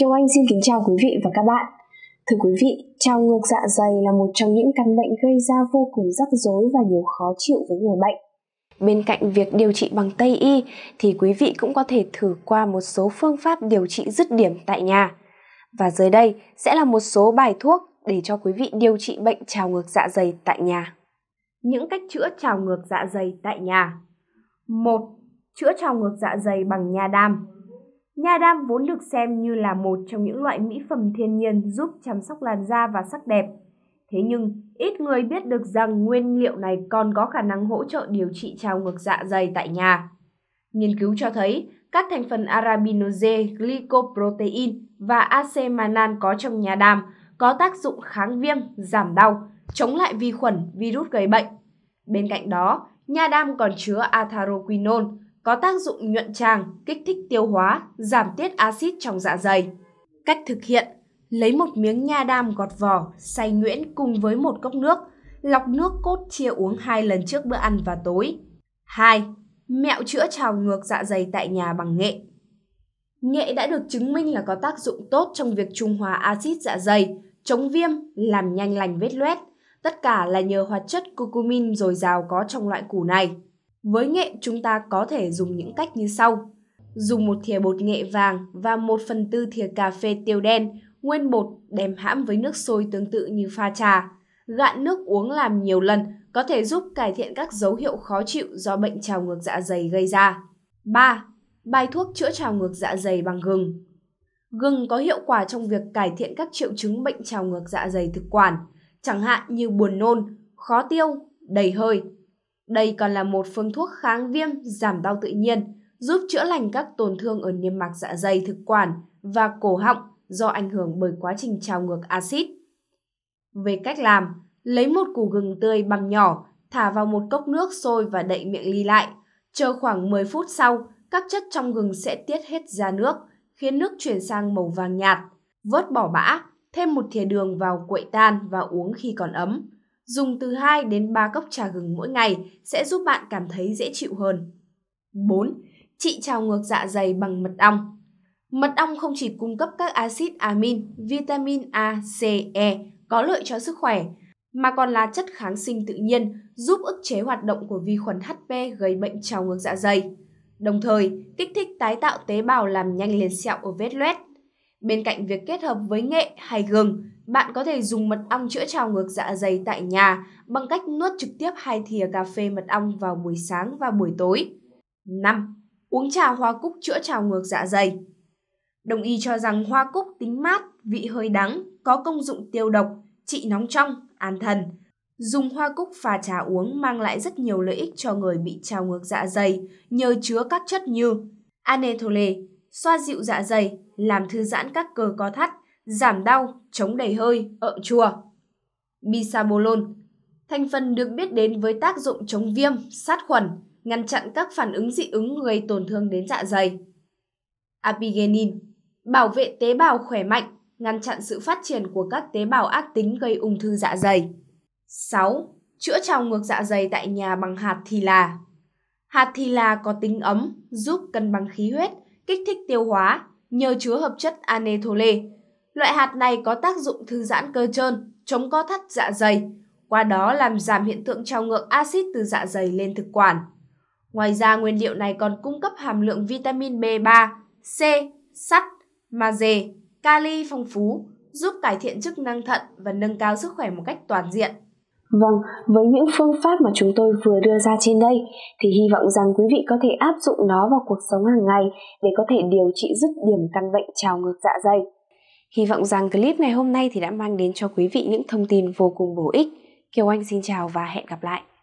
Kiều Anh xin kính chào quý vị và các bạn. Thưa quý vị, trào ngược dạ dày là một trong những căn bệnh gây ra vô cùng rắc rối và nhiều khó chịu với người bệnh. Bên cạnh việc điều trị bằng Tây y thì quý vị cũng có thể thử qua một số phương pháp điều trị dứt điểm tại nhà. Và dưới đây sẽ là một số bài thuốc để cho quý vị điều trị bệnh trào ngược dạ dày tại nhà. Những cách chữa trào ngược dạ dày tại nhà. 1. Chữa trào ngược dạ dày bằng nha đam Nha đam vốn được xem như là một trong những loại mỹ phẩm thiên nhiên giúp chăm sóc làn da và sắc đẹp. Thế nhưng, ít người biết được rằng nguyên liệu này còn có khả năng hỗ trợ điều trị trào ngược dạ dày tại nhà. Nghiên cứu cho thấy, các thành phần arabinose, glycoprotein và acemanan có trong nha đam có tác dụng kháng viêm, giảm đau, chống lại vi khuẩn, virus gây bệnh. Bên cạnh đó, nha đam còn chứa atharoquinol, có tác dụng nhuận tràng, kích thích tiêu hóa, giảm tiết axit trong dạ dày. Cách thực hiện Lấy một miếng nha đam gọt vỏ, xay nhuyễn cùng với một cốc nước, lọc nước cốt chia uống 2 lần trước bữa ăn và tối. 2. Mẹo chữa trào ngược dạ dày tại nhà bằng nghệ Nghệ đã được chứng minh là có tác dụng tốt trong việc trung hòa axit dạ dày, chống viêm, làm nhanh lành vết loét. Tất cả là nhờ hoạt chất curcumin dồi dào có trong loại củ này. Với nghệ chúng ta có thể dùng những cách như sau. Dùng một thìa bột nghệ vàng và 1 phần tư thìa cà phê tiêu đen, nguyên bột đem hãm với nước sôi tương tự như pha trà. Gạn nước uống làm nhiều lần có thể giúp cải thiện các dấu hiệu khó chịu do bệnh trào ngược dạ dày gây ra. 3. Bài thuốc chữa trào ngược dạ dày bằng gừng. Gừng có hiệu quả trong việc cải thiện các triệu chứng bệnh trào ngược dạ dày thực quản, chẳng hạn như buồn nôn, khó tiêu, đầy hơi, đây còn là một phương thuốc kháng viêm, giảm đau tự nhiên, giúp chữa lành các tổn thương ở niêm mạc dạ dày thực quản và cổ họng do ảnh hưởng bởi quá trình trào ngược axit. Về cách làm, lấy một củ gừng tươi bằng nhỏ, thả vào một cốc nước sôi và đậy miệng ly lại. Chờ khoảng 10 phút sau, các chất trong gừng sẽ tiết hết ra nước, khiến nước chuyển sang màu vàng nhạt. Vớt bỏ bã, thêm một thìa đường vào quậy tan và uống khi còn ấm. Dùng từ 2 đến 3 cốc trà gừng mỗi ngày sẽ giúp bạn cảm thấy dễ chịu hơn. 4. Trị trào ngược dạ dày bằng mật ong. Mật ong không chỉ cung cấp các axit amin, vitamin A, C, E có lợi cho sức khỏe, mà còn là chất kháng sinh tự nhiên giúp ức chế hoạt động của vi khuẩn HP gây bệnh trào ngược dạ dày. Đồng thời, kích thích tái tạo tế bào làm nhanh liền sẹo ở vết loét, Bên cạnh việc kết hợp với nghệ hay gừng, bạn có thể dùng mật ong chữa trào ngược dạ dày tại nhà bằng cách nuốt trực tiếp hai thìa cà phê mật ong vào buổi sáng và buổi tối. 5. Uống trà hoa cúc chữa trào ngược dạ dày. Đồng y cho rằng hoa cúc tính mát, vị hơi đắng, có công dụng tiêu độc, trị nóng trong, an thần. Dùng hoa cúc pha trà uống mang lại rất nhiều lợi ích cho người bị trào ngược dạ dày nhờ chứa các chất như anethole, xoa dịu dạ dày, làm thư giãn các cơ co thắt, giảm đau, chống đầy hơi, ợ chua. Bisabolol Thành phần được biết đến với tác dụng chống viêm, sát khuẩn, ngăn chặn các phản ứng dị ứng gây tổn thương đến dạ dày. Apigenin Bảo vệ tế bào khỏe mạnh, ngăn chặn sự phát triển của các tế bào ác tính gây ung thư dạ dày. 6. Chữa trào ngược dạ dày tại nhà bằng hạt thì là Hạt thì là có tính ấm, giúp cân bằng khí huyết, kích thích tiêu hóa nhờ chứa hợp chất anethole. Loại hạt này có tác dụng thư giãn cơ trơn, chống co thắt dạ dày, qua đó làm giảm hiện tượng trao ngược axit từ dạ dày lên thực quản. Ngoài ra, nguyên liệu này còn cung cấp hàm lượng vitamin B3, C, sắt, magie, kali phong phú, giúp cải thiện chức năng thận và nâng cao sức khỏe một cách toàn diện. Vâng, với những phương pháp mà chúng tôi vừa đưa ra trên đây thì hy vọng rằng quý vị có thể áp dụng nó vào cuộc sống hàng ngày để có thể điều trị dứt điểm căn bệnh trào ngược dạ dày. Hy vọng rằng clip ngày hôm nay thì đã mang đến cho quý vị những thông tin vô cùng bổ ích. Kiều Anh xin chào và hẹn gặp lại.